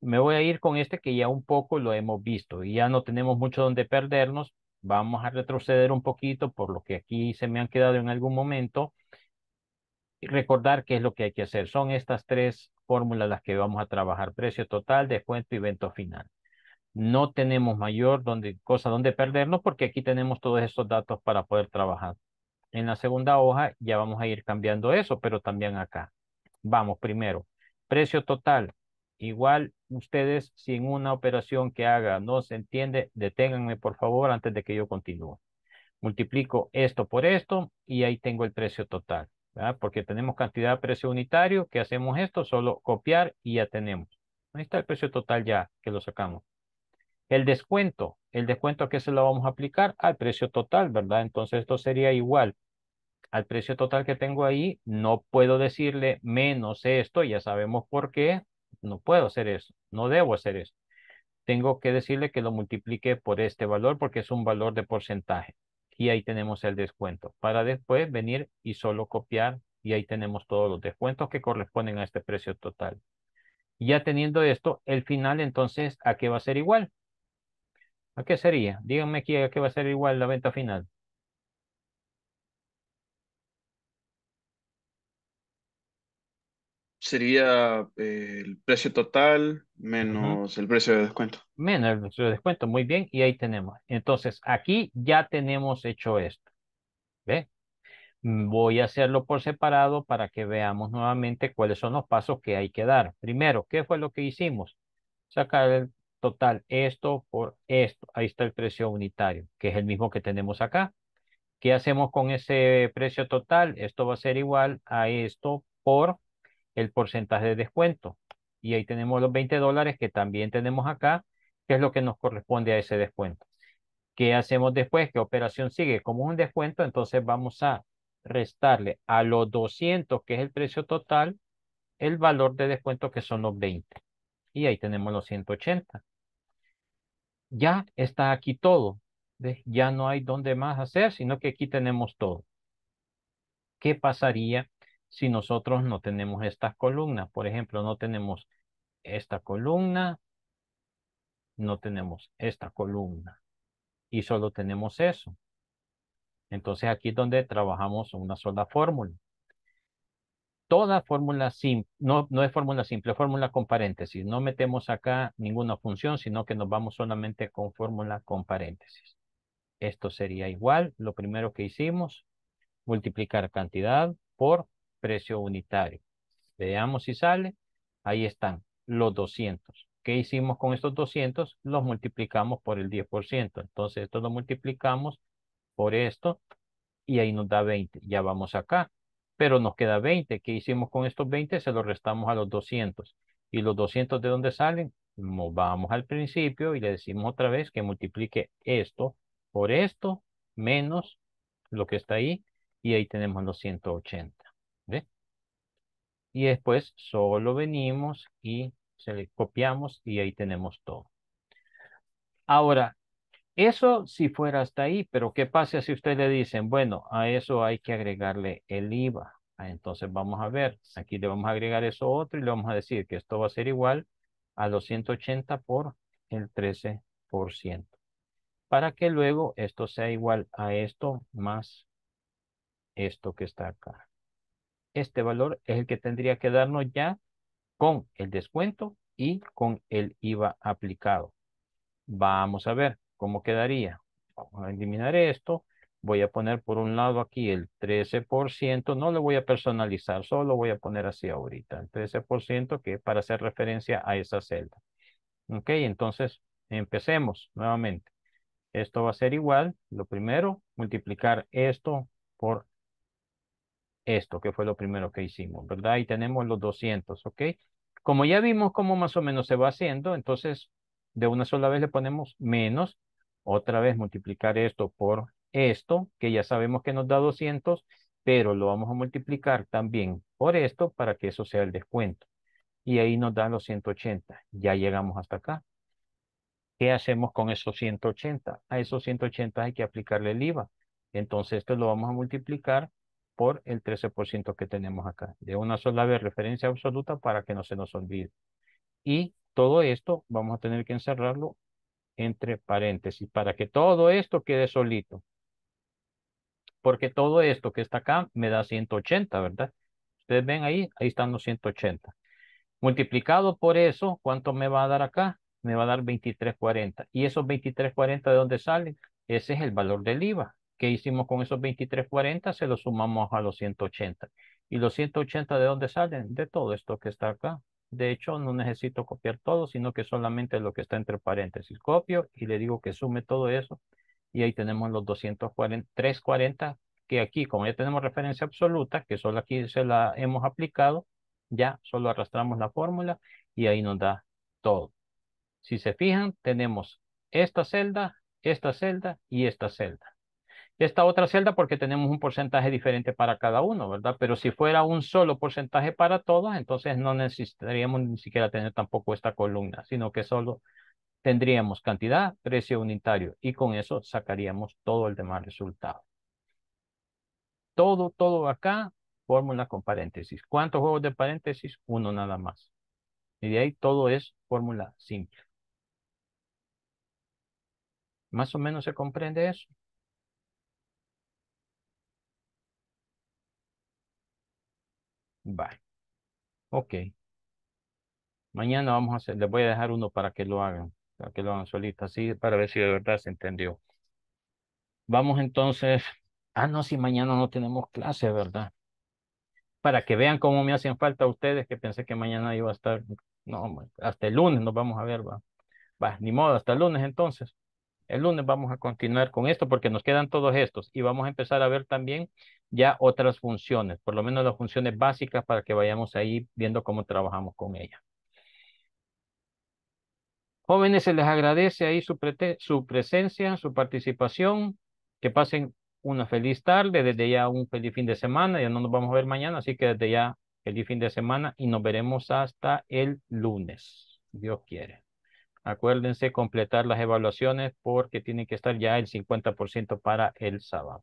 Me voy a ir con este que ya un poco lo hemos visto y ya no tenemos mucho donde perdernos. Vamos a retroceder un poquito por lo que aquí se me han quedado en algún momento y recordar qué es lo que hay que hacer. Son estas tres fórmulas las que vamos a trabajar, precio total, descuento y vento final. No tenemos mayor donde, cosa donde perdernos porque aquí tenemos todos esos datos para poder trabajar. En la segunda hoja ya vamos a ir cambiando eso, pero también acá. Vamos, primero, precio total. Igual ustedes, si en una operación que haga no se entiende, deténganme por favor antes de que yo continúe. Multiplico esto por esto y ahí tengo el precio total. Porque tenemos cantidad de precio unitario, que hacemos esto, solo copiar y ya tenemos. Ahí está el precio total ya que lo sacamos. El descuento, el descuento que qué se lo vamos a aplicar al precio total, ¿verdad? Entonces esto sería igual al precio total que tengo ahí, no puedo decirle menos esto, ya sabemos por qué, no puedo hacer eso, no debo hacer eso. Tengo que decirle que lo multiplique por este valor porque es un valor de porcentaje y ahí tenemos el descuento para después venir y solo copiar y ahí tenemos todos los descuentos que corresponden a este precio total. Ya teniendo esto, el final entonces, ¿a qué va a ser igual? ¿A qué sería? Díganme aquí a qué va a ser igual la venta final. sería eh, el precio total menos el precio de descuento. Menos el precio de descuento, muy bien, y ahí tenemos. Entonces, aquí ya tenemos hecho esto. ¿Ve? Voy a hacerlo por separado para que veamos nuevamente cuáles son los pasos que hay que dar. Primero, ¿qué fue lo que hicimos? Sacar el total esto por esto. Ahí está el precio unitario, que es el mismo que tenemos acá. ¿Qué hacemos con ese precio total? Esto va a ser igual a esto por el porcentaje de descuento. Y ahí tenemos los 20 dólares que también tenemos acá, que es lo que nos corresponde a ese descuento. ¿Qué hacemos después? ¿Qué operación sigue? Como un descuento, entonces vamos a restarle a los 200, que es el precio total, el valor de descuento que son los 20. Y ahí tenemos los 180. Ya está aquí todo. Ya no hay donde más hacer, sino que aquí tenemos todo. ¿Qué pasaría si nosotros no tenemos estas columnas. Por ejemplo, no tenemos esta columna, no tenemos esta columna y solo tenemos eso. Entonces aquí es donde trabajamos una sola fórmula. Toda fórmula simple, no, no es fórmula simple, es fórmula con paréntesis. No metemos acá ninguna función, sino que nos vamos solamente con fórmula con paréntesis. Esto sería igual, lo primero que hicimos, multiplicar cantidad por precio unitario. Veamos si sale. Ahí están los 200. ¿Qué hicimos con estos 200? Los multiplicamos por el 10%. Entonces, esto lo multiplicamos por esto y ahí nos da 20. Ya vamos acá, pero nos queda 20. ¿Qué hicimos con estos 20? Se los restamos a los 200. ¿Y los 200 de dónde salen? Nos vamos al principio y le decimos otra vez que multiplique esto por esto menos lo que está ahí y ahí tenemos los 180 y después solo venimos y se le copiamos y ahí tenemos todo. Ahora, eso si fuera hasta ahí, pero ¿qué pasa si ustedes le dicen, bueno, a eso hay que agregarle el IVA? Ah, entonces vamos a ver, aquí le vamos a agregar eso otro y le vamos a decir que esto va a ser igual a los 180 por el 13%. Para que luego esto sea igual a esto más esto que está acá este valor es el que tendría que darnos ya con el descuento y con el IVA aplicado. Vamos a ver cómo quedaría. Vamos a eliminar esto. Voy a poner por un lado aquí el 13%. No lo voy a personalizar, solo voy a poner así ahorita. El 13% que para hacer referencia a esa celda. Ok, entonces empecemos nuevamente. Esto va a ser igual. Lo primero, multiplicar esto por esto, que fue lo primero que hicimos, ¿verdad? Ahí tenemos los 200, ¿ok? Como ya vimos cómo más o menos se va haciendo, entonces de una sola vez le ponemos menos, otra vez multiplicar esto por esto, que ya sabemos que nos da 200, pero lo vamos a multiplicar también por esto para que eso sea el descuento. Y ahí nos da los 180. Ya llegamos hasta acá. ¿Qué hacemos con esos 180? A esos 180 hay que aplicarle el IVA. Entonces esto lo vamos a multiplicar por el 13% que tenemos acá. De una sola vez referencia absoluta para que no se nos olvide. Y todo esto vamos a tener que encerrarlo entre paréntesis para que todo esto quede solito. Porque todo esto que está acá me da 180, ¿verdad? Ustedes ven ahí, ahí están los 180. Multiplicado por eso, ¿cuánto me va a dar acá? Me va a dar 23.40. ¿Y esos 23.40 de dónde salen? Ese es el valor del IVA. ¿Qué hicimos con esos 2340? Se los sumamos a los 180. ¿Y los 180 de dónde salen? De todo esto que está acá. De hecho, no necesito copiar todo, sino que solamente lo que está entre paréntesis. Copio y le digo que sume todo eso. Y ahí tenemos los 240, 340, que aquí, como ya tenemos referencia absoluta, que solo aquí se la hemos aplicado, ya solo arrastramos la fórmula y ahí nos da todo. Si se fijan, tenemos esta celda, esta celda y esta celda esta otra celda porque tenemos un porcentaje diferente para cada uno, ¿verdad? Pero si fuera un solo porcentaje para todas, entonces no necesitaríamos ni siquiera tener tampoco esta columna, sino que solo tendríamos cantidad, precio unitario y con eso sacaríamos todo el demás resultado. Todo, todo acá, fórmula con paréntesis. ¿Cuántos juegos de paréntesis? Uno nada más. Y de ahí todo es fórmula simple. Más o menos se comprende eso. Bye. Ok. Mañana vamos a hacer, les voy a dejar uno para que lo hagan, para que lo hagan solito, así para ver si de verdad se entendió. Vamos entonces, ah no, si mañana no tenemos clase, ¿verdad? Para que vean cómo me hacen falta ustedes, que pensé que mañana iba a estar, no, hasta el lunes nos vamos a ver, va. Va, ni modo, hasta el lunes entonces. El lunes vamos a continuar con esto porque nos quedan todos estos y vamos a empezar a ver también ya otras funciones, por lo menos las funciones básicas para que vayamos ahí viendo cómo trabajamos con ella. Jóvenes, se les agradece ahí su, su presencia, su participación, que pasen una feliz tarde, desde ya un feliz fin de semana, ya no nos vamos a ver mañana, así que desde ya feliz fin de semana y nos veremos hasta el lunes, Dios quiere. Acuérdense completar las evaluaciones porque tienen que estar ya el 50% para el sábado.